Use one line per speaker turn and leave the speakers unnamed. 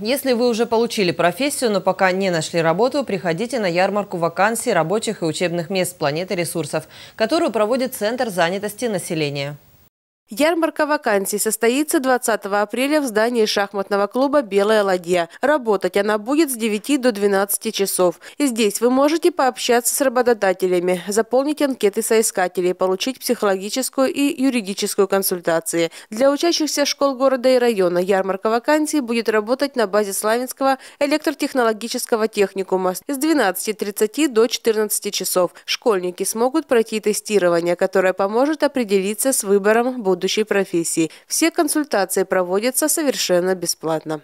Если вы уже получили профессию, но пока не нашли работу, приходите на ярмарку вакансий рабочих и учебных мест планеты ресурсов, которую проводит Центр занятости населения.
Ярмарка вакансий состоится 20 апреля в здании шахматного клуба «Белая ладья». Работать она будет с 9 до 12 часов. И Здесь вы можете пообщаться с работодателями, заполнить анкеты соискателей, получить психологическую и юридическую консультации. Для учащихся школ города и района ярмарка вакансий будет работать на базе Славянского электротехнологического техникума с 12.30 до 14 часов. Школьники смогут пройти тестирование, которое поможет определиться с выбором будущего будущей профессии. Все консультации проводятся совершенно бесплатно.